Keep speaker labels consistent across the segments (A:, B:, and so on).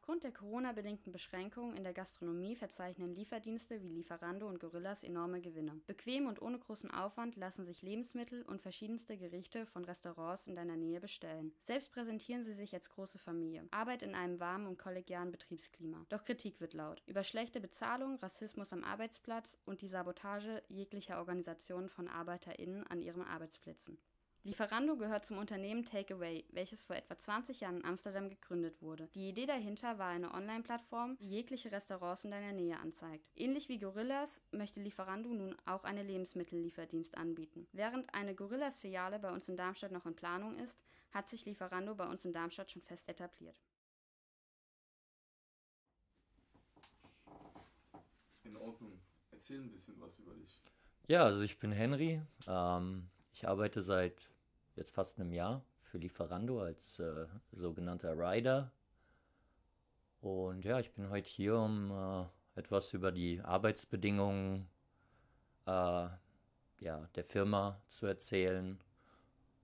A: Aufgrund der Corona-bedingten Beschränkungen in der Gastronomie verzeichnen Lieferdienste wie Lieferando und Gorillas enorme Gewinne. Bequem und ohne großen Aufwand lassen sich Lebensmittel und verschiedenste Gerichte von Restaurants in deiner Nähe bestellen. Selbst präsentieren sie sich als große Familie. Arbeit in einem warmen und kollegialen Betriebsklima. Doch Kritik wird laut. Über schlechte Bezahlung, Rassismus am Arbeitsplatz und die Sabotage jeglicher Organisationen von ArbeiterInnen an ihren Arbeitsplätzen. Lieferando gehört zum Unternehmen Takeaway, welches vor etwa 20 Jahren in Amsterdam gegründet wurde. Die Idee dahinter war eine Online-Plattform, die jegliche Restaurants in deiner Nähe anzeigt. Ähnlich wie Gorillas möchte Lieferando nun auch einen Lebensmittellieferdienst anbieten. Während eine Gorillas-Filiale bei uns in Darmstadt noch in Planung ist, hat sich Lieferando bei uns in Darmstadt schon fest etabliert.
B: In Ordnung. Erzähl ein bisschen was über dich.
A: Ja, also ich bin Henry. Ähm ich arbeite seit jetzt fast einem Jahr für Lieferando als äh, sogenannter Rider. Und ja, ich bin heute hier, um äh, etwas über die Arbeitsbedingungen äh, ja, der Firma zu erzählen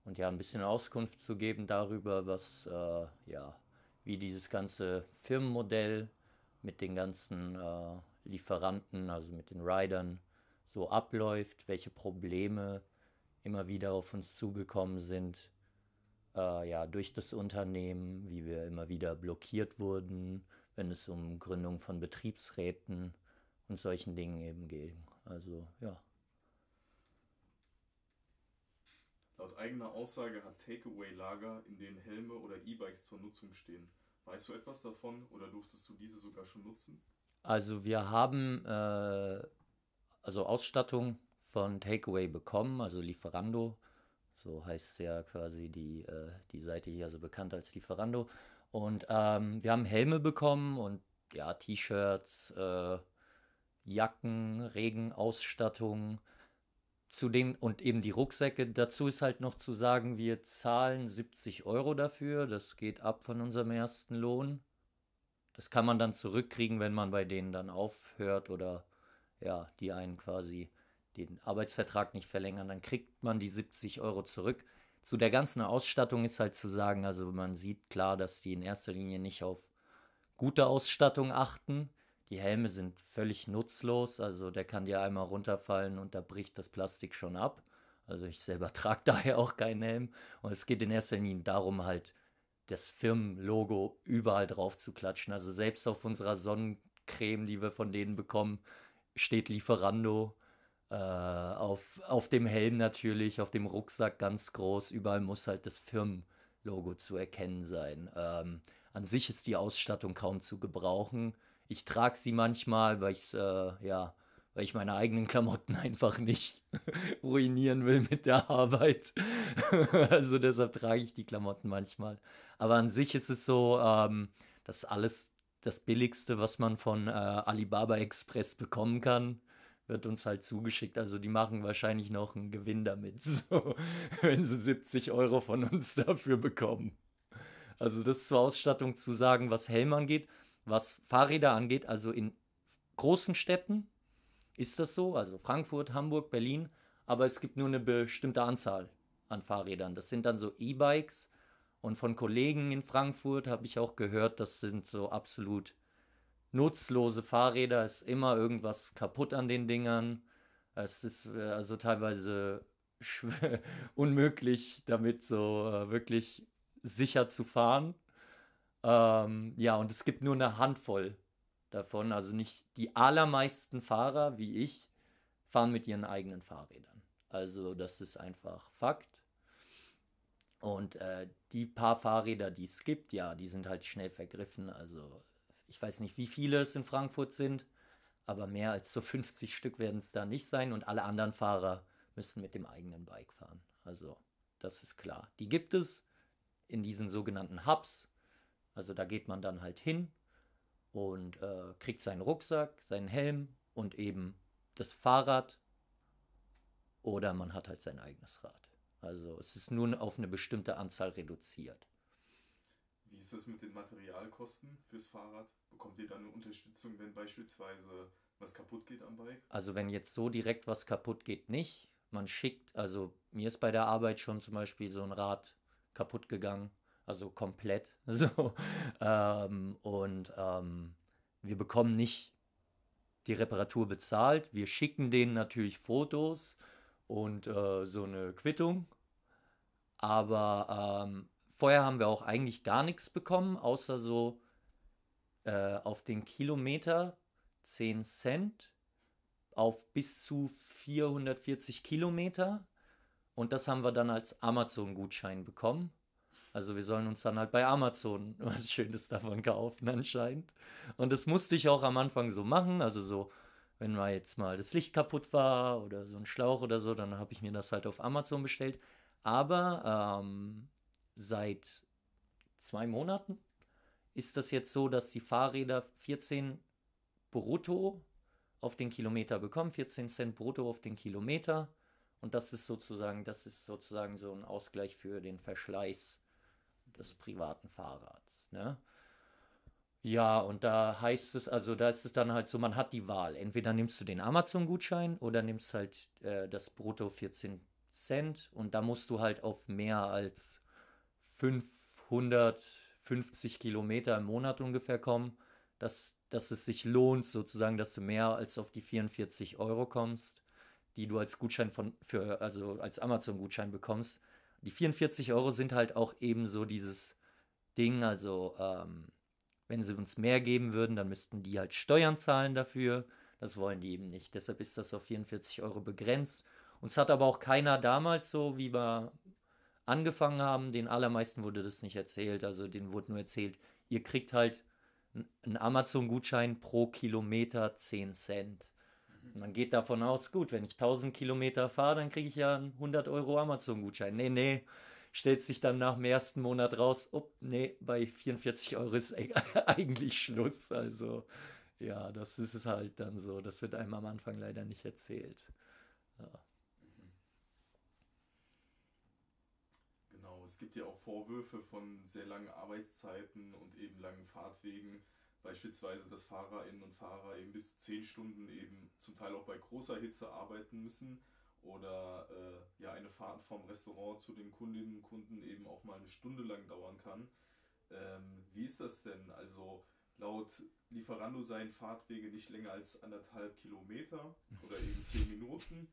A: und ja ein bisschen Auskunft zu geben darüber, was äh, ja, wie dieses ganze Firmenmodell mit den ganzen äh, Lieferanten, also mit den Ridern, so abläuft, welche Probleme immer wieder auf uns zugekommen sind, äh, ja, durch das Unternehmen, wie wir immer wieder blockiert wurden, wenn es um Gründung von Betriebsräten und solchen Dingen eben ging. Also ja.
B: Laut eigener Aussage hat Takeaway-Lager, in denen Helme oder E-Bikes zur Nutzung stehen. Weißt du etwas davon oder durftest du diese sogar schon nutzen?
A: Also wir haben äh, also Ausstattung von Takeaway bekommen, also Lieferando. So heißt ja quasi die, äh, die Seite hier, also bekannt als Lieferando. Und ähm, wir haben Helme bekommen und ja, T-Shirts, äh, Jacken, Regenausstattung. Zu dem, und eben die Rucksäcke. Dazu ist halt noch zu sagen, wir zahlen 70 Euro dafür. Das geht ab von unserem ersten Lohn. Das kann man dann zurückkriegen, wenn man bei denen dann aufhört oder ja, die einen quasi den Arbeitsvertrag nicht verlängern, dann kriegt man die 70 Euro zurück. Zu der ganzen Ausstattung ist halt zu sagen, also man sieht klar, dass die in erster Linie nicht auf gute Ausstattung achten. Die Helme sind völlig nutzlos, also der kann dir einmal runterfallen und da bricht das Plastik schon ab. Also ich selber trage daher auch keinen Helm. Und es geht in erster Linie darum, halt das Firmenlogo überall drauf zu klatschen. Also selbst auf unserer Sonnencreme, die wir von denen bekommen, steht Lieferando äh, auf, auf dem Helm natürlich, auf dem Rucksack ganz groß, überall muss halt das Firmenlogo zu erkennen sein. Ähm, an sich ist die Ausstattung kaum zu gebrauchen. Ich trage sie manchmal, weil ich äh, ja, weil ich meine eigenen Klamotten einfach nicht ruinieren will mit der Arbeit. also deshalb trage ich die Klamotten manchmal. Aber an sich ist es so, ähm, dass alles das Billigste, was man von äh, Alibaba Express bekommen kann wird uns halt zugeschickt. Also die machen wahrscheinlich noch einen Gewinn damit, so, wenn sie 70 Euro von uns dafür bekommen. Also das zur Ausstattung zu sagen, was Helm angeht, was Fahrräder angeht, also in großen Städten ist das so, also Frankfurt, Hamburg, Berlin, aber es gibt nur eine bestimmte Anzahl an Fahrrädern. Das sind dann so E-Bikes und von Kollegen in Frankfurt habe ich auch gehört, das sind so absolut nutzlose Fahrräder, ist immer irgendwas kaputt an den Dingern. Es ist äh, also teilweise unmöglich, damit so äh, wirklich sicher zu fahren. Ähm, ja, und es gibt nur eine Handvoll davon. Also nicht die allermeisten Fahrer wie ich fahren mit ihren eigenen Fahrrädern. Also das ist einfach Fakt. Und äh, die paar Fahrräder, die es gibt, ja, die sind halt schnell vergriffen. Also ich weiß nicht, wie viele es in Frankfurt sind, aber mehr als so 50 Stück werden es da nicht sein und alle anderen Fahrer müssen mit dem eigenen Bike fahren. Also, das ist klar. Die gibt es in diesen sogenannten Hubs. Also, da geht man dann halt hin und äh, kriegt seinen Rucksack, seinen Helm und eben das Fahrrad oder man hat halt sein eigenes Rad. Also, es ist nur auf eine bestimmte Anzahl reduziert.
B: Wie ist das mit den Materialkosten fürs Fahrrad? Bekommt ihr da eine Unterstützung, wenn beispielsweise was kaputt geht am Bike?
A: Also wenn jetzt so direkt was kaputt geht, nicht. Man schickt, also mir ist bei der Arbeit schon zum Beispiel so ein Rad kaputt gegangen, also komplett so. Ähm, und ähm, wir bekommen nicht die Reparatur bezahlt. Wir schicken denen natürlich Fotos und äh, so eine Quittung. Aber ähm, vorher haben wir auch eigentlich gar nichts bekommen, außer so äh, auf den Kilometer 10 Cent auf bis zu 440 Kilometer. Und das haben wir dann als Amazon-Gutschein bekommen. Also wir sollen uns dann halt bei Amazon was Schönes davon kaufen anscheinend. Und das musste ich auch am Anfang so machen. Also so, wenn mal jetzt mal das Licht kaputt war oder so ein Schlauch oder so, dann habe ich mir das halt auf Amazon bestellt. Aber ähm, seit zwei Monaten ist das jetzt so, dass die Fahrräder 14 brutto auf den Kilometer bekommen, 14 Cent brutto auf den Kilometer. Und das ist sozusagen, das ist sozusagen so ein Ausgleich für den Verschleiß des privaten Fahrrads. Ne? Ja, und da heißt es, also da ist es dann halt so, man hat die Wahl. Entweder nimmst du den Amazon-Gutschein oder nimmst halt äh, das Brutto 14 Cent und da musst du halt auf mehr als 550 Kilometer im Monat ungefähr kommen, dass, dass es sich lohnt, sozusagen, dass du mehr als auf die 44 Euro kommst, die du als Gutschein von, für, also als Amazon-Gutschein bekommst. Die 44 Euro sind halt auch eben so dieses Ding, also ähm, wenn sie uns mehr geben würden, dann müssten die halt Steuern zahlen dafür. Das wollen die eben nicht. Deshalb ist das auf 44 Euro begrenzt. Uns hat aber auch keiner damals so wie bei angefangen haben, den allermeisten wurde das nicht erzählt. Also denen wurde nur erzählt, ihr kriegt halt einen Amazon-Gutschein pro Kilometer 10 Cent. man geht davon aus, gut, wenn ich 1000 Kilometer fahre, dann kriege ich ja einen 100 Euro Amazon-Gutschein. Nee, nee, stellt sich dann nach dem ersten Monat raus, oh, nee, bei 44 Euro ist e-, eigentlich Schluss. Also ja, das ist es halt dann so. Das wird einem am Anfang leider nicht erzählt.
B: es gibt ja auch Vorwürfe von sehr langen Arbeitszeiten und eben langen Fahrtwegen. Beispielsweise, dass Fahrerinnen und Fahrer eben bis zu zehn Stunden eben zum Teil auch bei großer Hitze arbeiten müssen oder äh, ja eine Fahrt vom Restaurant zu den Kundinnen und Kunden eben auch mal eine Stunde lang dauern kann. Ähm, wie ist das denn? Also laut Lieferando seien Fahrtwege nicht länger als anderthalb Kilometer oder eben zehn Minuten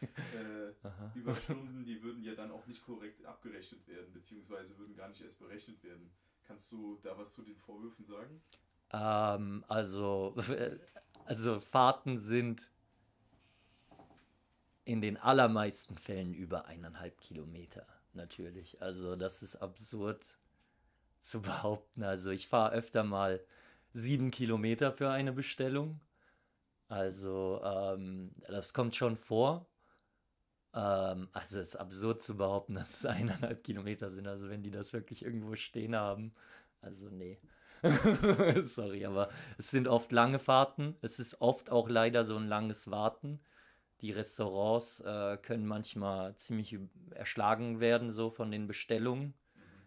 B: äh, Überstunden, die würden ja dann auch nicht korrekt abgerechnet werden, beziehungsweise würden gar nicht erst berechnet werden. Kannst du da was zu den Vorwürfen sagen?
A: Ähm, also, also Fahrten sind in den allermeisten Fällen über eineinhalb Kilometer, natürlich. Also das ist absurd zu behaupten. Also ich fahre öfter mal sieben Kilometer für eine Bestellung. Also ähm, das kommt schon vor. Ähm, also es ist absurd zu behaupten, dass es eineinhalb Kilometer sind. Also wenn die das wirklich irgendwo stehen haben. Also nee. Sorry, aber es sind oft lange Fahrten. Es ist oft auch leider so ein langes Warten. Die Restaurants äh, können manchmal ziemlich erschlagen werden, so von den Bestellungen.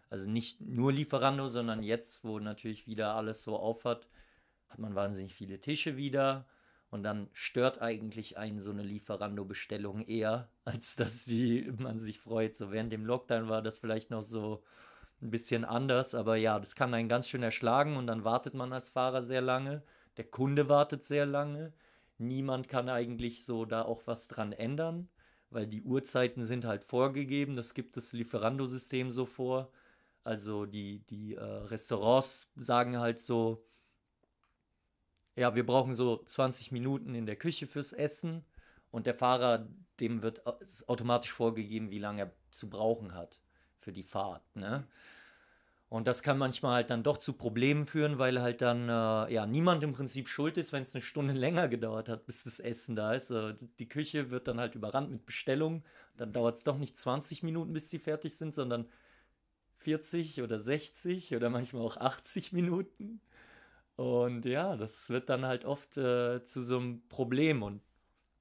A: Also nicht nur Lieferando, sondern jetzt, wo natürlich wieder alles so aufhat, hat man wahnsinnig viele Tische wieder. Und dann stört eigentlich einen so eine Lieferando-Bestellung eher, als dass die, man sich freut. So während dem Lockdown war das vielleicht noch so ein bisschen anders, aber ja, das kann einen ganz schön erschlagen und dann wartet man als Fahrer sehr lange. Der Kunde wartet sehr lange. Niemand kann eigentlich so da auch was dran ändern, weil die Uhrzeiten sind halt vorgegeben. Das gibt das Lieferando-System so vor. Also die, die äh, Restaurants sagen halt so, ja, wir brauchen so 20 Minuten in der Küche fürs Essen und der Fahrer, dem wird automatisch vorgegeben, wie lange er zu brauchen hat für die Fahrt. Ne? Und das kann manchmal halt dann doch zu Problemen führen, weil halt dann äh, ja niemand im Prinzip schuld ist, wenn es eine Stunde länger gedauert hat, bis das Essen da ist. Äh, die Küche wird dann halt überrannt mit Bestellungen. Dann dauert es doch nicht 20 Minuten, bis sie fertig sind, sondern 40 oder 60 oder manchmal auch 80 Minuten. Und ja, das wird dann halt oft äh, zu so einem Problem. Und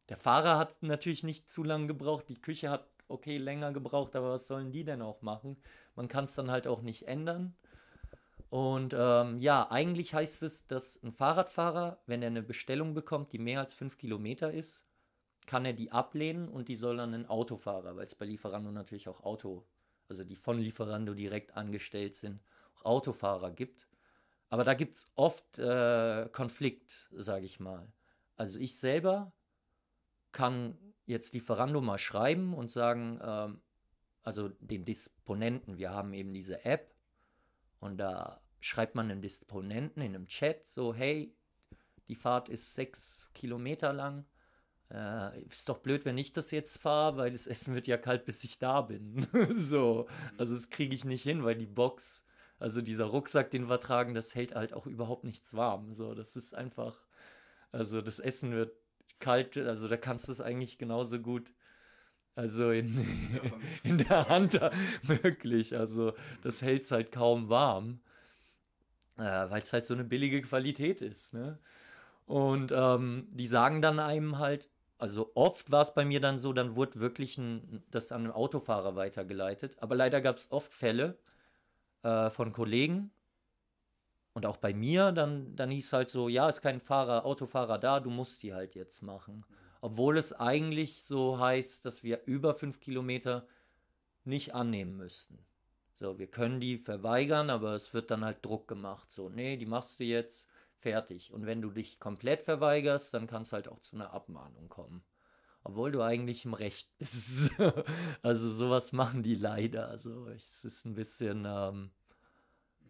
A: der Fahrer hat natürlich nicht zu lange gebraucht, die Küche hat okay länger gebraucht, aber was sollen die denn auch machen? Man kann es dann halt auch nicht ändern. Und ähm, ja, eigentlich heißt es, dass ein Fahrradfahrer, wenn er eine Bestellung bekommt, die mehr als fünf Kilometer ist, kann er die ablehnen und die soll dann ein Autofahrer, weil es bei Lieferando natürlich auch Auto, also die von Lieferando direkt angestellt sind, auch Autofahrer gibt. Aber da gibt es oft äh, Konflikt, sage ich mal. Also ich selber kann jetzt Lieferando mal schreiben und sagen, ähm, also dem Disponenten, wir haben eben diese App und da schreibt man einem Disponenten in einem Chat so, hey, die Fahrt ist sechs Kilometer lang. Äh, ist doch blöd, wenn ich das jetzt fahre, weil das Essen wird ja kalt, bis ich da bin. so, mhm. also das kriege ich nicht hin, weil die Box also dieser Rucksack, den wir tragen, das hält halt auch überhaupt nichts warm. So, das ist einfach, also das Essen wird kalt, also da kannst du es eigentlich genauso gut also in, in der Hand wirklich. Also das hält es halt kaum warm, äh, weil es halt so eine billige Qualität ist. Ne? Und ähm, die sagen dann einem halt, also oft war es bei mir dann so, dann wurde wirklich ein, das an einen Autofahrer weitergeleitet. Aber leider gab es oft Fälle, äh, von Kollegen und auch bei mir, dann, dann hieß halt so, ja, ist kein Fahrer, Autofahrer da, du musst die halt jetzt machen. Obwohl es eigentlich so heißt, dass wir über fünf Kilometer nicht annehmen müssten. So, wir können die verweigern, aber es wird dann halt Druck gemacht. So, nee, die machst du jetzt, fertig. Und wenn du dich komplett verweigerst, dann kann es halt auch zu einer Abmahnung kommen obwohl du eigentlich im Recht bist. also sowas machen die leider. Also es ist ein bisschen, ähm,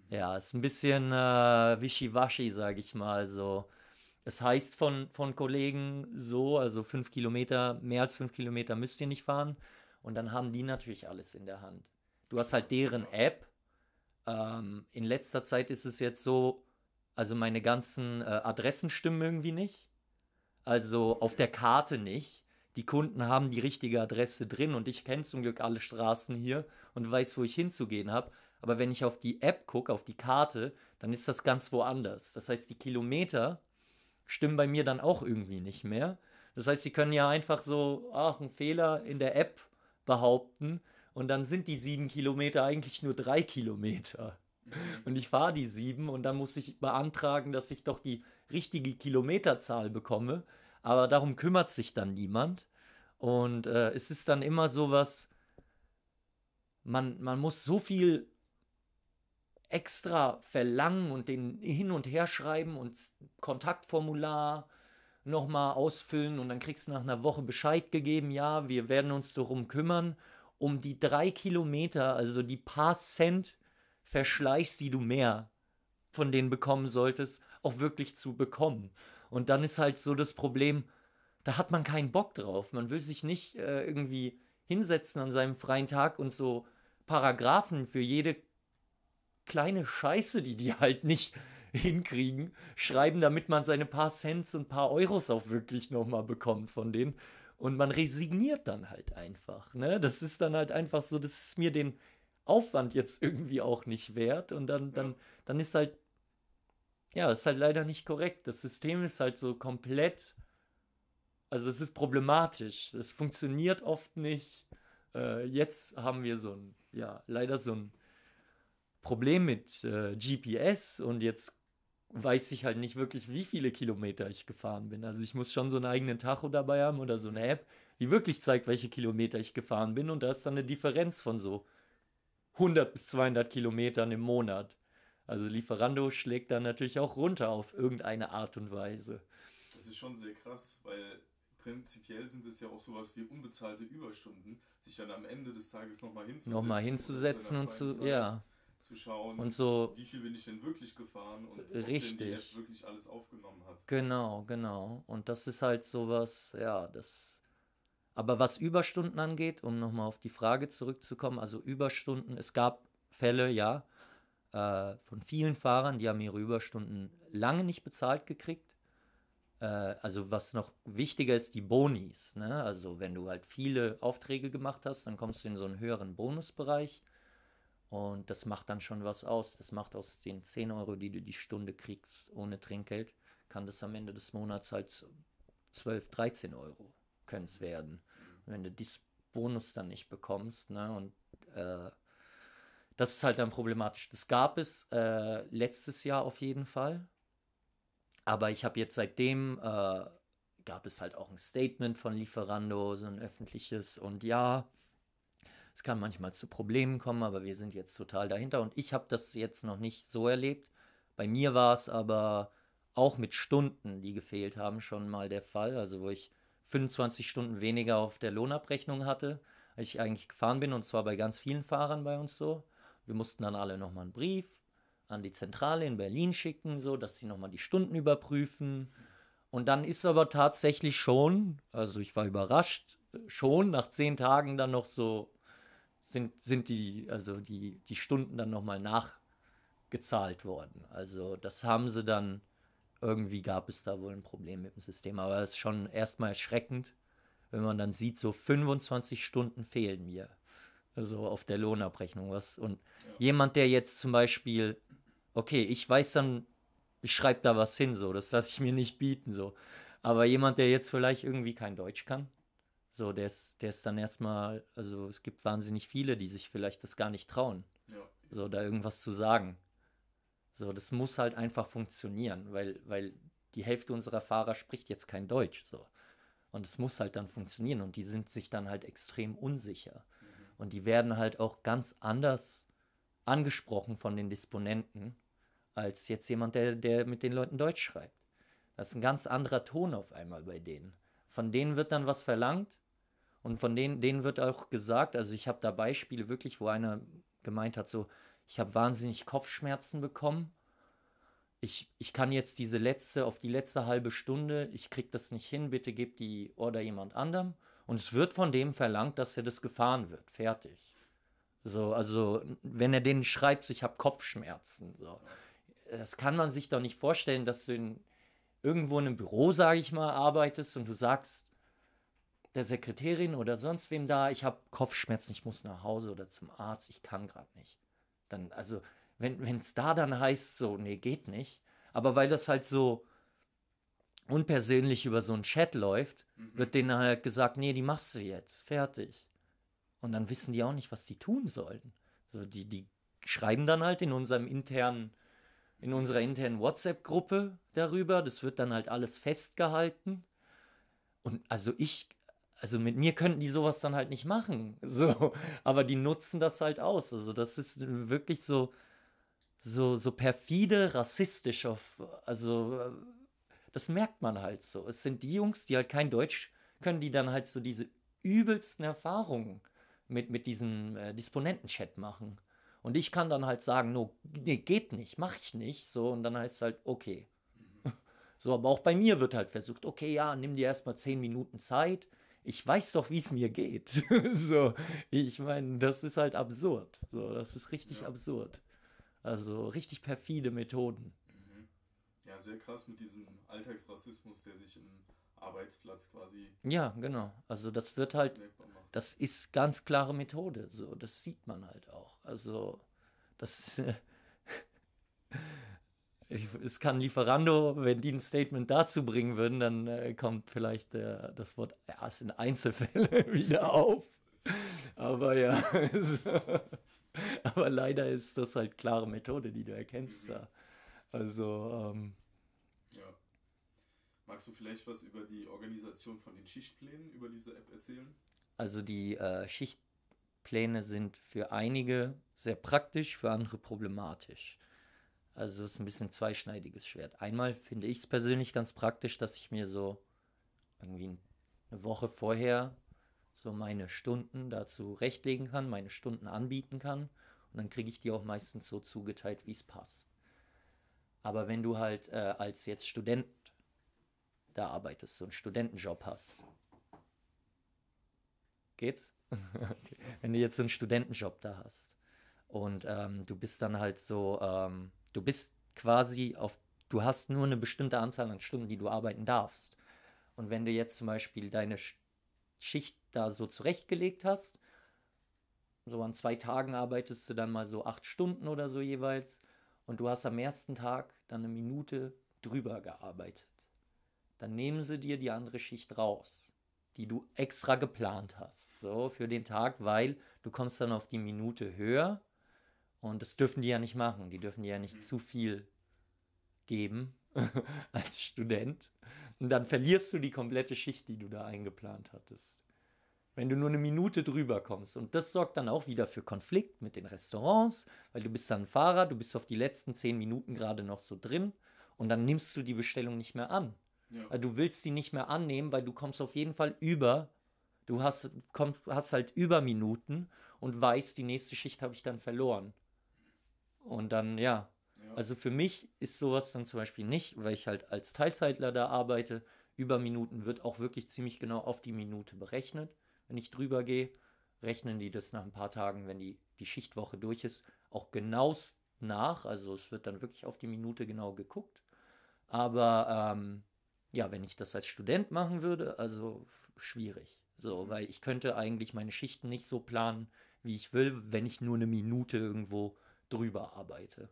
A: ja, es ist ein bisschen äh, wischiwaschi, sage ich mal. So, es heißt von, von Kollegen so, also fünf Kilometer, mehr als fünf Kilometer müsst ihr nicht fahren. Und dann haben die natürlich alles in der Hand. Du hast halt deren App. Ähm, in letzter Zeit ist es jetzt so, also meine ganzen äh, Adressen stimmen irgendwie nicht. Also auf der Karte nicht die Kunden haben die richtige Adresse drin und ich kenne zum Glück alle Straßen hier und weiß, wo ich hinzugehen habe. Aber wenn ich auf die App gucke, auf die Karte, dann ist das ganz woanders. Das heißt, die Kilometer stimmen bei mir dann auch irgendwie nicht mehr. Das heißt, sie können ja einfach so, ach, einen Fehler in der App behaupten und dann sind die sieben Kilometer eigentlich nur drei Kilometer. Mhm. Und ich fahre die sieben und dann muss ich beantragen, dass ich doch die richtige Kilometerzahl bekomme aber darum kümmert sich dann niemand. Und äh, es ist dann immer so was, man, man muss so viel extra verlangen und den hin und her schreiben und Kontaktformular nochmal ausfüllen und dann kriegst du nach einer Woche Bescheid gegeben, ja, wir werden uns darum kümmern, um die drei Kilometer, also die paar Cent Verschleiß, die du mehr von denen bekommen solltest, auch wirklich zu bekommen. Und dann ist halt so das Problem, da hat man keinen Bock drauf. Man will sich nicht äh, irgendwie hinsetzen an seinem freien Tag und so Paragraphen für jede kleine Scheiße, die die halt nicht hinkriegen, schreiben, damit man seine paar Cents und paar Euros auch wirklich nochmal bekommt von denen. Und man resigniert dann halt einfach. Ne? Das ist dann halt einfach so, das ist mir den Aufwand jetzt irgendwie auch nicht wert. Und dann, dann, dann ist halt ja, ist halt leider nicht korrekt. Das System ist halt so komplett, also es ist problematisch. Es funktioniert oft nicht. Äh, jetzt haben wir so ein, ja, leider so ein Problem mit äh, GPS und jetzt weiß ich halt nicht wirklich, wie viele Kilometer ich gefahren bin. Also ich muss schon so einen eigenen Tacho dabei haben oder so eine App, die wirklich zeigt, welche Kilometer ich gefahren bin und da ist dann eine Differenz von so 100 bis 200 Kilometern im Monat. Also Lieferando schlägt dann natürlich auch runter auf irgendeine Art und Weise.
B: Das ist schon sehr krass, weil prinzipiell sind es ja auch sowas wie unbezahlte Überstunden, sich dann am Ende des Tages nochmal hinzusetzen. Nochmal hinzusetzen und, und zu, Zeit ja. Zu schauen, und so, wie viel bin ich denn wirklich gefahren und richtig. ob denn die App wirklich alles aufgenommen
A: hat. Genau, genau. Und das ist halt sowas, ja, das. Aber was Überstunden angeht, um nochmal auf die Frage zurückzukommen, also Überstunden, es gab Fälle, ja, äh, von vielen Fahrern, die haben ihre Überstunden lange nicht bezahlt gekriegt. Äh, also was noch wichtiger ist, die Bonis. Ne? Also wenn du halt viele Aufträge gemacht hast, dann kommst du in so einen höheren Bonusbereich. Und das macht dann schon was aus. Das macht aus den 10 Euro, die du die Stunde kriegst ohne Trinkgeld, kann das am Ende des Monats halt 12, 13 Euro können es werden. wenn du diesen Bonus dann nicht bekommst, ne, und äh, das ist halt dann problematisch. Das gab es äh, letztes Jahr auf jeden Fall. Aber ich habe jetzt seitdem, äh, gab es halt auch ein Statement von Lieferando, so ein öffentliches. Und ja, es kann manchmal zu Problemen kommen, aber wir sind jetzt total dahinter. Und ich habe das jetzt noch nicht so erlebt. Bei mir war es aber auch mit Stunden, die gefehlt haben, schon mal der Fall. Also wo ich 25 Stunden weniger auf der Lohnabrechnung hatte, als ich eigentlich gefahren bin. Und zwar bei ganz vielen Fahrern bei uns so. Wir mussten dann alle nochmal einen Brief an die Zentrale in Berlin schicken, so dass sie nochmal die Stunden überprüfen. Und dann ist aber tatsächlich schon, also ich war überrascht, schon nach zehn Tagen dann noch so sind, sind die, also die, die Stunden dann nochmal nachgezahlt worden. Also das haben sie dann, irgendwie gab es da wohl ein Problem mit dem System. Aber es ist schon erstmal erschreckend, wenn man dann sieht, so 25 Stunden fehlen mir so auf der Lohnabrechnung was. Und ja. jemand, der jetzt zum Beispiel, okay, ich weiß dann, ich schreibe da was hin, so, das lasse ich mir nicht bieten, so. Aber jemand, der jetzt vielleicht irgendwie kein Deutsch kann, so, der ist, der ist dann erstmal, also es gibt wahnsinnig viele, die sich vielleicht das gar nicht trauen, ja. so da irgendwas zu sagen. So, das muss halt einfach funktionieren, weil, weil die Hälfte unserer Fahrer spricht jetzt kein Deutsch, so. Und es muss halt dann funktionieren und die sind sich dann halt extrem unsicher. Und die werden halt auch ganz anders angesprochen von den Disponenten als jetzt jemand, der, der mit den Leuten Deutsch schreibt. Das ist ein ganz anderer Ton auf einmal bei denen. Von denen wird dann was verlangt und von denen, denen wird auch gesagt, also ich habe da Beispiele wirklich, wo einer gemeint hat, so, ich habe wahnsinnig Kopfschmerzen bekommen. Ich, ich kann jetzt diese letzte, auf die letzte halbe Stunde, ich krieg das nicht hin, bitte gebt die Order jemand anderem. Und es wird von dem verlangt, dass er das gefahren wird. Fertig. So, also, wenn er den schreibt, ich habe Kopfschmerzen. So. Das kann man sich doch nicht vorstellen, dass du in, irgendwo in einem Büro, sage ich mal, arbeitest und du sagst der Sekretärin oder sonst wem da, ich habe Kopfschmerzen, ich muss nach Hause oder zum Arzt, ich kann gerade nicht. Dann, also, wenn es da dann heißt, so, nee, geht nicht. Aber weil das halt so unpersönlich über so einen Chat läuft, mhm. wird denen halt gesagt, nee, die machst du jetzt, fertig. Und dann wissen die auch nicht, was die tun sollen. Also die, die schreiben dann halt in unserem internen, in unserer internen WhatsApp-Gruppe darüber. Das wird dann halt alles festgehalten. Und also ich, also mit mir könnten die sowas dann halt nicht machen. So, aber die nutzen das halt aus. Also das ist wirklich so, so, so perfide, rassistisch auf, also äh, das merkt man halt so. Es sind die Jungs, die halt kein Deutsch können, die dann halt so diese übelsten Erfahrungen mit, mit diesem äh, Disponenten-Chat machen. Und ich kann dann halt sagen, no, nee, geht nicht, mach ich nicht. So, und dann heißt es halt, okay. So, aber auch bei mir wird halt versucht, okay, ja, nimm dir erstmal zehn Minuten Zeit. Ich weiß doch, wie es mir geht. so, ich meine, das ist halt absurd. So, das ist richtig ja. absurd. Also richtig perfide Methoden.
B: Halt sehr krass mit diesem Alltagsrassismus, der sich im Arbeitsplatz quasi. Ja,
A: genau. Also das wird halt, das ist ganz klare Methode. So, das sieht man halt auch. Also das. Äh, ich, es kann Lieferando, wenn die ein Statement dazu bringen würden, dann äh, kommt vielleicht äh, das Wort ja, es sind Einzelfälle wieder auf. Aber ja, so. aber leider ist das halt klare Methode, die du erkennst mhm. Also ähm,
B: Magst du vielleicht was über die Organisation von den Schichtplänen über diese App erzählen?
A: Also die äh, Schichtpläne sind für einige sehr praktisch, für andere problematisch. Also es ist ein bisschen zweischneidiges Schwert. Einmal finde ich es persönlich ganz praktisch, dass ich mir so irgendwie eine Woche vorher so meine Stunden dazu rechtlegen kann, meine Stunden anbieten kann und dann kriege ich die auch meistens so zugeteilt, wie es passt. Aber wenn du halt äh, als jetzt Student da arbeitest, so einen Studentenjob hast. Geht's? okay. Wenn du jetzt so einen Studentenjob da hast und ähm, du bist dann halt so, ähm, du bist quasi auf, du hast nur eine bestimmte Anzahl an Stunden, die du arbeiten darfst. Und wenn du jetzt zum Beispiel deine Schicht da so zurechtgelegt hast, so an zwei Tagen arbeitest du dann mal so acht Stunden oder so jeweils und du hast am ersten Tag dann eine Minute drüber gearbeitet dann nehmen sie dir die andere Schicht raus, die du extra geplant hast, so für den Tag, weil du kommst dann auf die Minute höher und das dürfen die ja nicht machen. Die dürfen dir ja nicht mhm. zu viel geben als Student. Und dann verlierst du die komplette Schicht, die du da eingeplant hattest. Wenn du nur eine Minute drüber kommst. Und das sorgt dann auch wieder für Konflikt mit den Restaurants, weil du bist dann Fahrer, du bist auf die letzten zehn Minuten gerade noch so drin und dann nimmst du die Bestellung nicht mehr an. Ja. Äh, du willst die nicht mehr annehmen, weil du kommst auf jeden Fall über. Du hast, komm, hast halt über Minuten und weißt, die nächste Schicht habe ich dann verloren. Und dann, ja. ja. Also für mich ist sowas dann zum Beispiel nicht, weil ich halt als Teilzeitler da arbeite. Über Minuten wird auch wirklich ziemlich genau auf die Minute berechnet. Wenn ich drüber gehe, rechnen die das nach ein paar Tagen, wenn die, die Schichtwoche durch ist, auch genauest nach. Also es wird dann wirklich auf die Minute genau geguckt. Aber ähm, ja, wenn ich das als Student machen würde, also schwierig. So, mhm. weil ich könnte eigentlich meine Schichten nicht so planen, wie ich will, wenn ich nur eine Minute irgendwo drüber arbeite.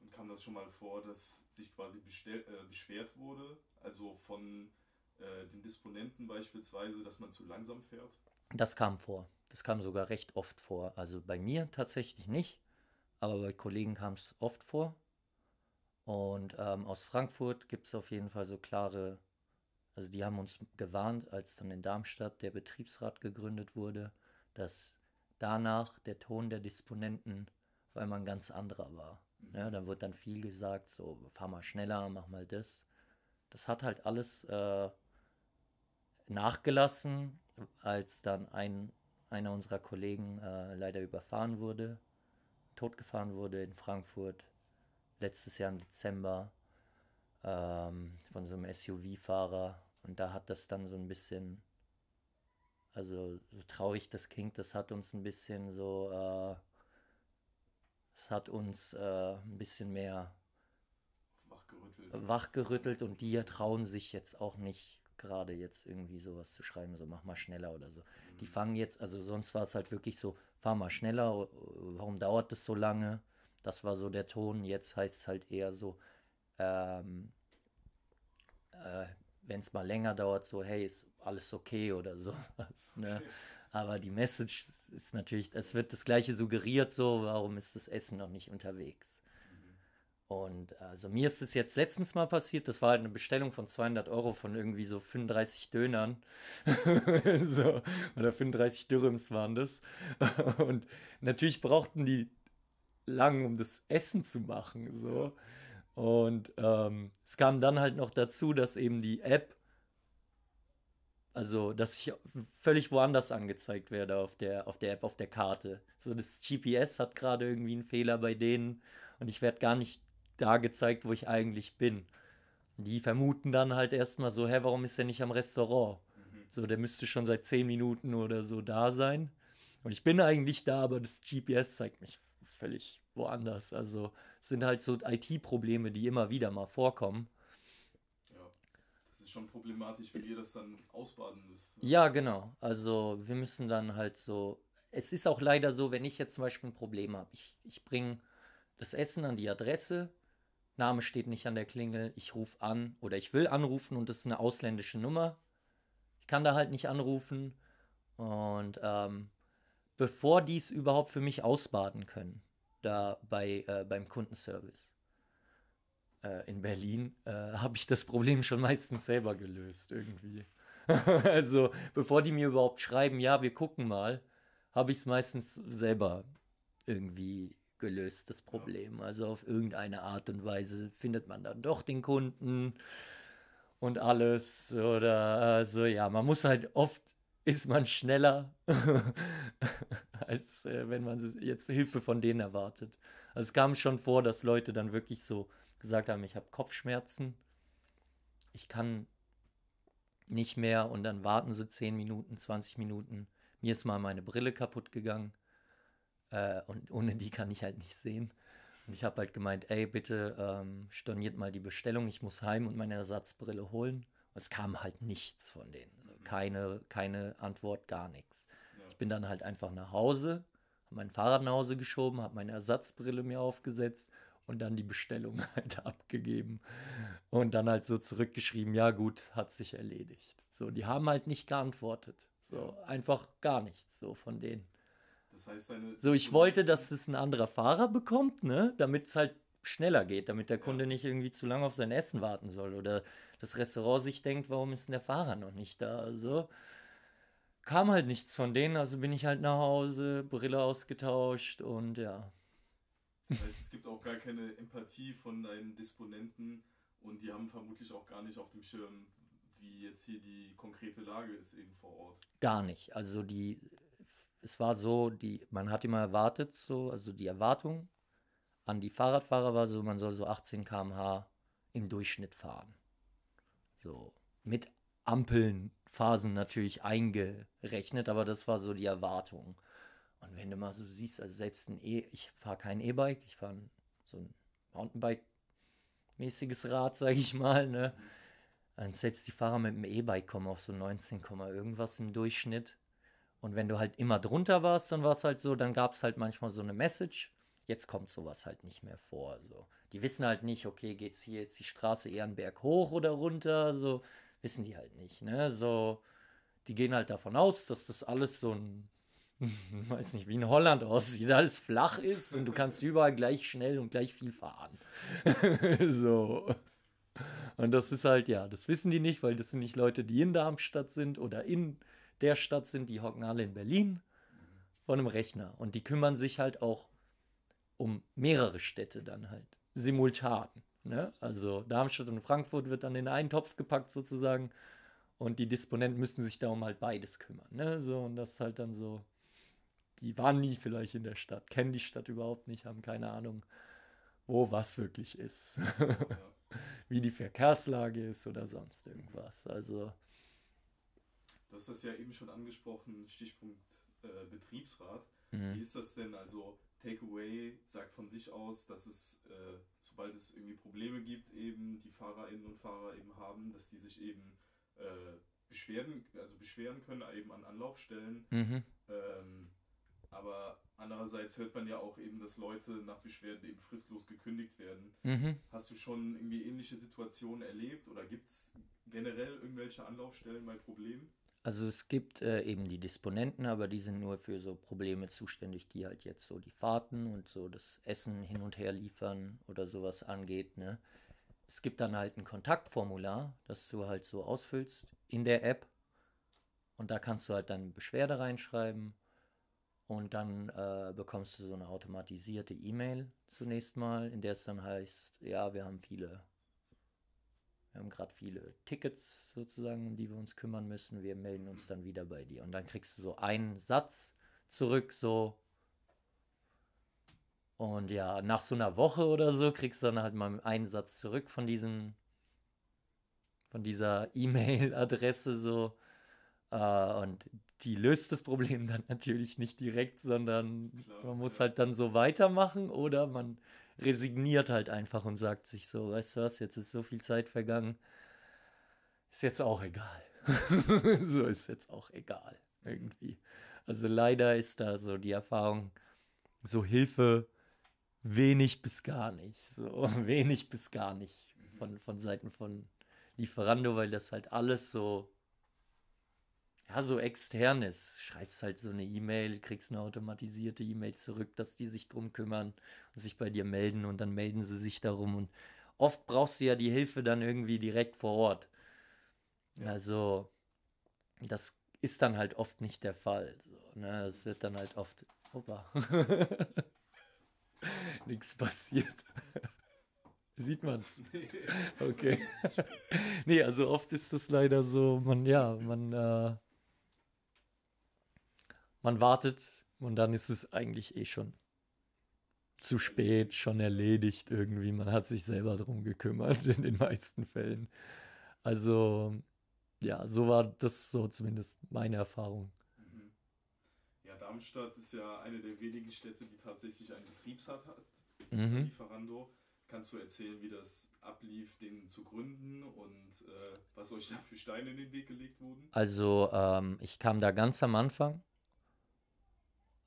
B: Und kam das schon mal vor, dass sich quasi bestell, äh, beschwert wurde, also von äh, den Disponenten beispielsweise, dass man zu langsam fährt?
A: Das kam vor. Das kam sogar recht oft vor. Also bei mir tatsächlich nicht, aber bei Kollegen kam es oft vor. Und ähm, aus Frankfurt gibt es auf jeden Fall so klare, also die haben uns gewarnt, als dann in Darmstadt der Betriebsrat gegründet wurde, dass danach der Ton der Disponenten auf einmal ein ganz anderer war. Ja, ne, da wird dann viel gesagt, so fahr mal schneller, mach mal das. Das hat halt alles äh, nachgelassen, als dann ein, einer unserer Kollegen äh, leider überfahren wurde, totgefahren wurde in Frankfurt letztes Jahr im Dezember ähm, von so einem SUV-Fahrer und da hat das dann so ein bisschen, also so traurig das klingt, das hat uns ein bisschen so, äh, das hat uns äh, ein bisschen mehr wachgerüttelt. wachgerüttelt und die trauen sich jetzt auch nicht gerade jetzt irgendwie sowas zu schreiben, so mach mal schneller oder so. Mhm. Die fangen jetzt, also sonst war es halt wirklich so, fahr mal schneller, warum dauert das so lange? Das war so der Ton. Jetzt heißt es halt eher so, ähm, äh, wenn es mal länger dauert, so, hey, ist alles okay oder sowas. Ne? Aber die Message ist natürlich, es wird das Gleiche suggeriert, so, warum ist das Essen noch nicht unterwegs? Und also mir ist es jetzt letztens mal passiert, das war halt eine Bestellung von 200 Euro von irgendwie so 35 Dönern so, oder 35 Dürrems waren das. Und natürlich brauchten die lang, um das Essen zu machen. So. Und ähm, es kam dann halt noch dazu, dass eben die App, also dass ich völlig woanders angezeigt werde auf der, auf der App, auf der Karte. So das GPS hat gerade irgendwie einen Fehler bei denen und ich werde gar nicht da gezeigt, wo ich eigentlich bin. Die vermuten dann halt erstmal so, hä, warum ist er nicht am Restaurant? Mhm. So, der müsste schon seit zehn Minuten oder so da sein. Und ich bin eigentlich da, aber das GPS zeigt mich völlig woanders. Also sind halt so IT-Probleme, die immer wieder mal vorkommen.
B: Ja, das ist schon problematisch, wenn wir das dann ausbaden müssen. Ne?
A: Ja, genau. Also wir müssen dann halt so. Es ist auch leider so, wenn ich jetzt zum Beispiel ein Problem habe. Ich, ich bringe das Essen an die Adresse, Name steht nicht an der Klingel, ich rufe an oder ich will anrufen und das ist eine ausländische Nummer. Ich kann da halt nicht anrufen und ähm, bevor die es überhaupt für mich ausbaden können, da bei, äh, beim Kundenservice äh, in Berlin äh, habe ich das Problem schon meistens selber gelöst irgendwie. also bevor die mir überhaupt schreiben, ja, wir gucken mal, habe ich es meistens selber irgendwie gelöst, das Problem. Also auf irgendeine Art und Weise findet man dann doch den Kunden und alles. Oder so, also, ja, man muss halt oft, ist man schneller als äh, wenn man jetzt Hilfe von denen erwartet. Also es kam schon vor, dass Leute dann wirklich so gesagt haben, ich habe Kopfschmerzen, ich kann nicht mehr und dann warten sie 10 Minuten, 20 Minuten. Mir ist mal meine Brille kaputt gegangen äh, und ohne die kann ich halt nicht sehen. Und ich habe halt gemeint, ey, bitte ähm, storniert mal die Bestellung, ich muss heim und meine Ersatzbrille holen. es kam halt nichts von denen. Also mhm. keine, keine Antwort, gar nichts bin dann halt einfach nach Hause, habe mein Fahrrad nach Hause geschoben, habe meine Ersatzbrille mir aufgesetzt und dann die Bestellung halt abgegeben und dann halt so zurückgeschrieben, ja gut, hat sich erledigt. So, die haben halt nicht geantwortet. So, einfach gar nichts so von denen.
B: Das heißt, deine so, ich wollte,
A: dass es ein anderer Fahrer bekommt, ne, damit es halt schneller geht, damit der Kunde ja. nicht irgendwie zu lange auf sein Essen warten soll oder das Restaurant sich denkt, warum ist denn der Fahrer noch nicht da? So. Also, kam halt nichts von denen, also bin ich halt nach Hause, Brille ausgetauscht und ja. Das
B: heißt, es gibt auch gar keine Empathie von deinen Disponenten und die haben vermutlich auch gar nicht auf dem Schirm, wie jetzt hier die konkrete Lage ist eben vor
A: Ort. Gar nicht. Also die, es war so, die, man hat immer erwartet, so, also die Erwartung an die Fahrradfahrer war so, man soll so 18 km/h im Durchschnitt fahren. So, mit Ampeln Phasen natürlich eingerechnet, aber das war so die Erwartung. Und wenn du mal so siehst, also selbst ein E, ich fahre kein E-Bike, ich fahre so ein Mountainbike-mäßiges Rad, sage ich mal, ne? Und selbst die Fahrer mit dem E-Bike kommen auf so 19, irgendwas im Durchschnitt. Und wenn du halt immer drunter warst, dann war es halt so, dann gab es halt manchmal so eine Message. Jetzt kommt sowas halt nicht mehr vor. So. Die wissen halt nicht, okay, geht's hier jetzt die Straße eher einen Berg hoch oder runter? So wissen die halt nicht. Ne? So, die gehen halt davon aus, dass das alles so ein, weiß nicht, wie in Holland aussieht, alles flach ist und du kannst überall gleich schnell und gleich viel fahren. so. Und das ist halt, ja, das wissen die nicht, weil das sind nicht Leute, die in Darmstadt sind oder in der Stadt sind, die hocken alle in Berlin von einem Rechner. Und die kümmern sich halt auch um mehrere Städte dann halt. Simultan. Ne? Also Darmstadt und Frankfurt wird dann in einen Topf gepackt sozusagen und die Disponenten müssen sich darum halt beides kümmern. Ne? So, und das ist halt dann so, die waren nie vielleicht in der Stadt, kennen die Stadt überhaupt nicht, haben keine Ahnung, wo was wirklich ist, wie die Verkehrslage ist oder sonst irgendwas. Also
B: Du hast das ja eben schon angesprochen, Stichpunkt äh, Betriebsrat. Mhm. Wie ist das denn? Also Takeaway sagt von sich aus, dass es, äh, sobald es irgendwie Probleme gibt, eben die Fahrerinnen und Fahrer eben haben, dass die sich eben äh, beschweren, also beschweren können, eben an Anlaufstellen. Mhm. Ähm, aber andererseits hört man ja auch eben, dass Leute nach Beschwerden eben fristlos gekündigt werden. Mhm. Hast du schon irgendwie ähnliche Situationen erlebt oder gibt es generell irgendwelche Anlaufstellen bei Problemen?
A: Also es gibt äh, eben die Disponenten, aber die sind nur für so Probleme zuständig, die halt jetzt so die Fahrten und so das Essen hin und her liefern oder sowas angeht. Ne? Es gibt dann halt ein Kontaktformular, das du halt so ausfüllst in der App und da kannst du halt dann Beschwerde reinschreiben und dann äh, bekommst du so eine automatisierte E-Mail zunächst mal, in der es dann heißt, ja, wir haben viele wir haben gerade viele Tickets sozusagen, um die wir uns kümmern müssen. Wir melden uns dann wieder bei dir. Und dann kriegst du so einen Satz zurück, so. Und ja, nach so einer Woche oder so kriegst du dann halt mal einen Satz zurück von diesen, von dieser E-Mail-Adresse so. Äh, und die löst das Problem dann natürlich nicht direkt, sondern man muss halt dann so weitermachen oder man resigniert halt einfach und sagt sich so, weißt du was, jetzt ist so viel Zeit vergangen, ist jetzt auch egal. so ist jetzt auch egal irgendwie. Also leider ist da so die Erfahrung, so Hilfe wenig bis gar nicht, so wenig bis gar nicht von, von Seiten von Lieferando, weil das halt alles so ja, so externes. Schreibst halt so eine E-Mail, kriegst eine automatisierte E-Mail zurück, dass die sich drum kümmern und sich bei dir melden und dann melden sie sich darum. Und oft brauchst du ja die Hilfe dann irgendwie direkt vor Ort. Ja. Also, das ist dann halt oft nicht der Fall. So, ne? Das wird dann halt oft. Opa. Nichts passiert. Sieht man's? Okay. nee, also oft ist das leider so, man, ja, man. Äh, man wartet und dann ist es eigentlich eh schon zu spät, schon erledigt irgendwie. Man hat sich selber drum gekümmert in den meisten Fällen. Also ja, so war das so zumindest meine Erfahrung.
B: Mhm. Ja, Darmstadt ist ja eine der wenigen Städte, die tatsächlich einen Betriebsrat hat, mhm. Lieferando. Kannst du erzählen, wie das ablief, den zu gründen und äh, was euch da für Steine in den Weg gelegt wurden?
A: Also, ähm, ich kam da ganz am Anfang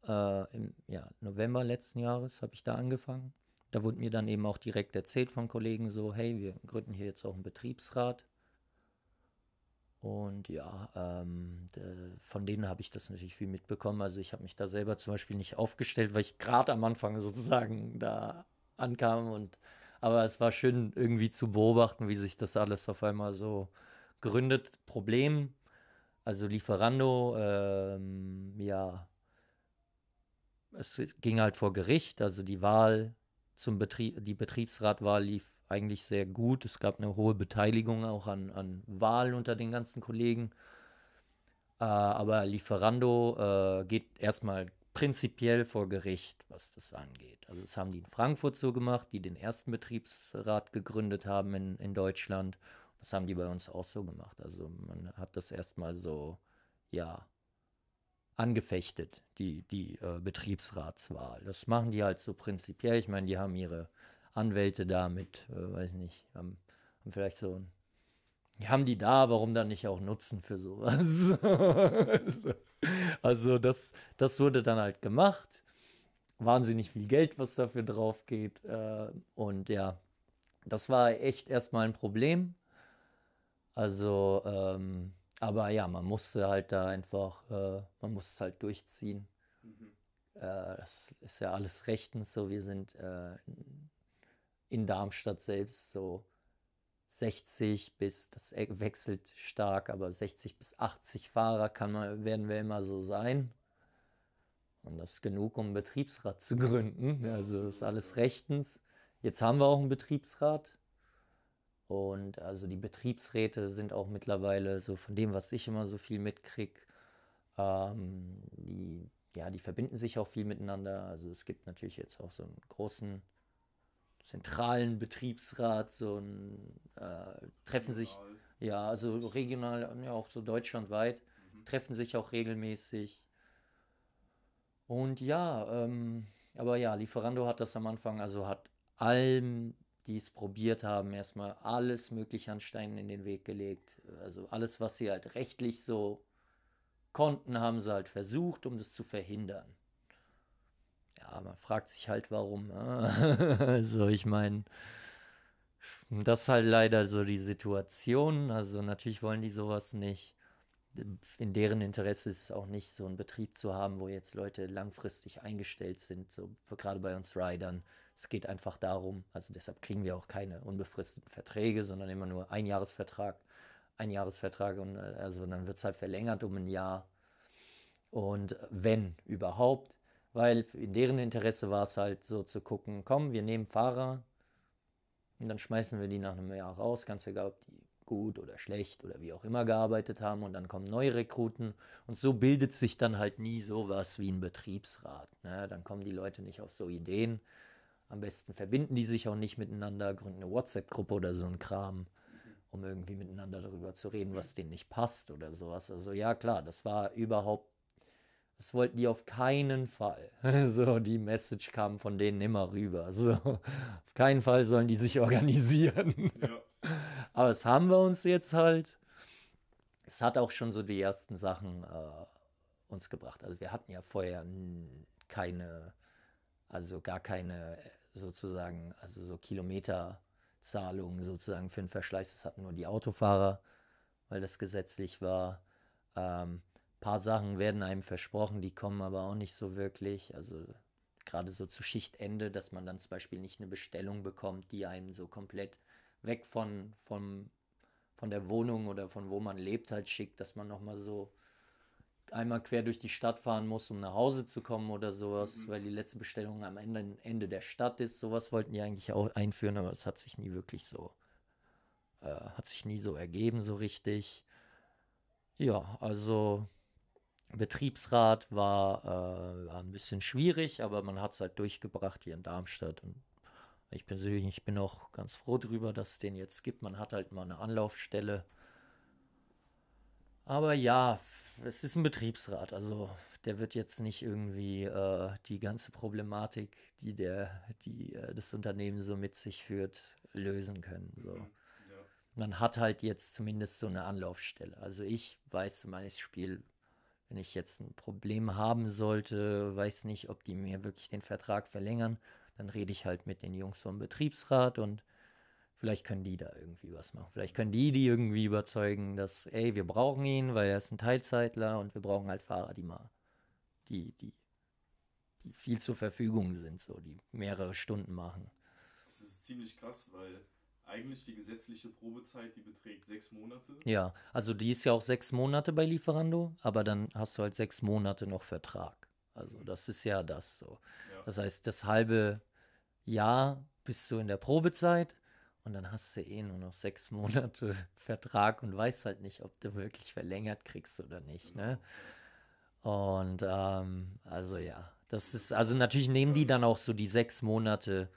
A: äh, Im ja, November letzten Jahres habe ich da angefangen. Da wurde mir dann eben auch direkt erzählt von Kollegen so, hey, wir gründen hier jetzt auch einen Betriebsrat. Und ja, ähm, von denen habe ich das natürlich viel mitbekommen. Also ich habe mich da selber zum Beispiel nicht aufgestellt, weil ich gerade am Anfang sozusagen da ankam. Und, aber es war schön irgendwie zu beobachten, wie sich das alles auf einmal so gründet. Problem, also Lieferando, ähm, ja, es ging halt vor Gericht, also die Wahl zum Betrieb, die Betriebsratwahl lief eigentlich sehr gut. Es gab eine hohe Beteiligung auch an, an Wahlen unter den ganzen Kollegen. Äh, aber Lieferando äh, geht erstmal prinzipiell vor Gericht, was das angeht. Also das haben die in Frankfurt so gemacht, die den ersten Betriebsrat gegründet haben in, in Deutschland. Das haben die bei uns auch so gemacht. Also man hat das erstmal so, ja, angefechtet, die, die äh, Betriebsratswahl. Das machen die halt so prinzipiell. Ich meine, die haben ihre Anwälte da mit, äh, weiß ich nicht, haben, haben vielleicht so ein. Die haben die da, warum dann nicht auch nutzen für sowas? also, das, das wurde dann halt gemacht. Wahnsinnig viel Geld, was dafür drauf geht. Äh, und ja, das war echt erstmal ein Problem. Also, ähm, aber ja, man musste halt da einfach, äh, man muss es halt durchziehen. Mhm. Äh, das ist ja alles rechtens so. Wir sind äh, in Darmstadt selbst so 60 bis, das e, wechselt stark, aber 60 bis 80 Fahrer kann man, werden wir immer so sein. Und das ist genug, um einen Betriebsrat zu gründen. Also das ist alles rechtens. Jetzt haben wir auch einen Betriebsrat. Und also die Betriebsräte sind auch mittlerweile so von dem, was ich immer so viel mitkriege, ähm, die, ja, die verbinden sich auch viel miteinander. Also es gibt natürlich jetzt auch so einen großen zentralen Betriebsrat, so ein äh, treffen sich, ja, also regional, ja, auch so deutschlandweit, mhm. treffen sich auch regelmäßig. Und ja, ähm, aber ja, Lieferando hat das am Anfang, also hat allem die es probiert haben, erstmal alles Mögliche an Steinen in den Weg gelegt. Also alles, was sie halt rechtlich so konnten, haben sie halt versucht, um das zu verhindern. Ja, man fragt sich halt, warum. Ne? also ich meine, das ist halt leider so die Situation. Also natürlich wollen die sowas nicht. In deren Interesse ist es auch nicht, so einen Betrieb zu haben, wo jetzt Leute langfristig eingestellt sind, so gerade bei uns Riders es geht einfach darum, also deshalb kriegen wir auch keine unbefristeten Verträge, sondern immer nur ein Jahresvertrag, ein Jahresvertrag und äh, also dann wird es halt verlängert um ein Jahr. Und wenn überhaupt, weil in deren Interesse war es halt so zu gucken, komm, wir nehmen Fahrer und dann schmeißen wir die nach einem Jahr raus, ganz egal, ob die gut oder schlecht oder wie auch immer gearbeitet haben und dann kommen neue Rekruten und so bildet sich dann halt nie sowas wie ein Betriebsrat. Ne? Dann kommen die Leute nicht auf so Ideen am besten verbinden die sich auch nicht miteinander, gründen eine WhatsApp-Gruppe oder so ein Kram, um irgendwie miteinander darüber zu reden, was denen nicht passt oder sowas. Also ja, klar, das war überhaupt, das wollten die auf keinen Fall. So, die Message kam von denen immer rüber. So, auf keinen Fall sollen die sich organisieren. Ja. Aber das haben wir uns jetzt halt. Es hat auch schon so die ersten Sachen äh, uns gebracht. Also wir hatten ja vorher keine, also gar keine sozusagen, also so Kilometerzahlungen sozusagen für den Verschleiß. Das hatten nur die Autofahrer, weil das gesetzlich war. Ähm, paar Sachen werden einem versprochen, die kommen aber auch nicht so wirklich. Also gerade so zu Schichtende, dass man dann zum Beispiel nicht eine Bestellung bekommt, die einem so komplett weg von, von, von der Wohnung oder von wo man lebt halt schickt, dass man nochmal so einmal quer durch die Stadt fahren muss, um nach Hause zu kommen oder sowas, mhm. weil die letzte Bestellung am Ende, Ende der Stadt ist. Sowas wollten die eigentlich auch einführen, aber das hat sich nie wirklich so, äh, hat sich nie so ergeben so richtig. Ja, also Betriebsrat war, äh, war ein bisschen schwierig, aber man hat es halt durchgebracht hier in Darmstadt und ich persönlich ich bin auch ganz froh darüber, dass es den jetzt gibt. Man hat halt mal eine Anlaufstelle. Aber ja, es ist ein Betriebsrat, also der wird jetzt nicht irgendwie äh, die ganze Problematik, die der, die äh, das Unternehmen so mit sich führt, lösen können. So. Mhm. Ja. Man hat halt jetzt zumindest so eine Anlaufstelle. Also ich weiß zum Beispiel, wenn ich jetzt ein Problem haben sollte, weiß nicht, ob die mir wirklich den Vertrag verlängern, dann rede ich halt mit den Jungs vom Betriebsrat und Vielleicht können die da irgendwie was machen. Vielleicht können die die irgendwie überzeugen, dass, ey, wir brauchen ihn, weil er ist ein Teilzeitler und wir brauchen halt Fahrer, die mal, die, die, die viel zur Verfügung sind, so, die mehrere Stunden machen.
B: Das ist ziemlich krass, weil eigentlich die gesetzliche Probezeit, die beträgt sechs Monate.
A: Ja, also die ist ja auch sechs Monate bei Lieferando, aber dann hast du halt sechs Monate noch Vertrag. Also mhm. das ist ja das so. Ja. Das heißt, das halbe Jahr bist du in der Probezeit und dann hast du eh nur noch sechs Monate Vertrag und weißt halt nicht, ob du wirklich verlängert kriegst oder nicht. Ne? Und ähm, also ja, das ist, also natürlich nehmen die dann auch so die sechs Monate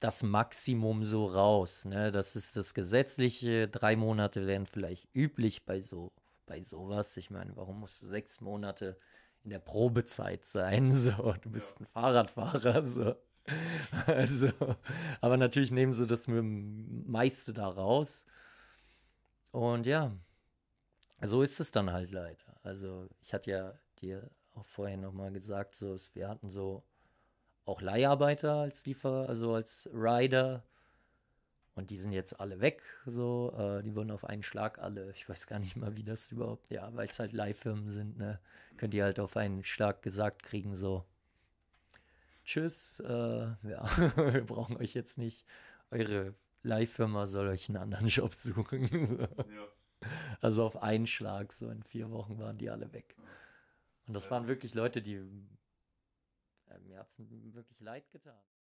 A: das Maximum so raus. Ne? Das ist das Gesetzliche. Drei Monate wären vielleicht üblich bei so bei sowas. Ich meine, warum musst du sechs Monate in der Probezeit sein? So, du bist ja. ein Fahrradfahrer. So. Also, aber natürlich nehmen sie das meiste da raus. Und ja, so ist es dann halt leider. Also, ich hatte ja dir auch vorher nochmal gesagt, so, wir hatten so auch Leiharbeiter als Liefer, also als Rider. Und die sind jetzt alle weg, so. Äh, die wurden auf einen Schlag alle. Ich weiß gar nicht mal, wie das überhaupt. Ja, weil es halt Leihfirmen sind, ne? Könnt ihr halt auf einen Schlag gesagt kriegen, so tschüss, äh, ja, wir brauchen euch jetzt nicht. Eure Leihfirma soll euch einen anderen Job suchen. so. ja. Also auf einen Schlag, so in vier Wochen waren die alle weg. Und das ja. waren wirklich Leute, die äh, mir hat es wirklich leid getan.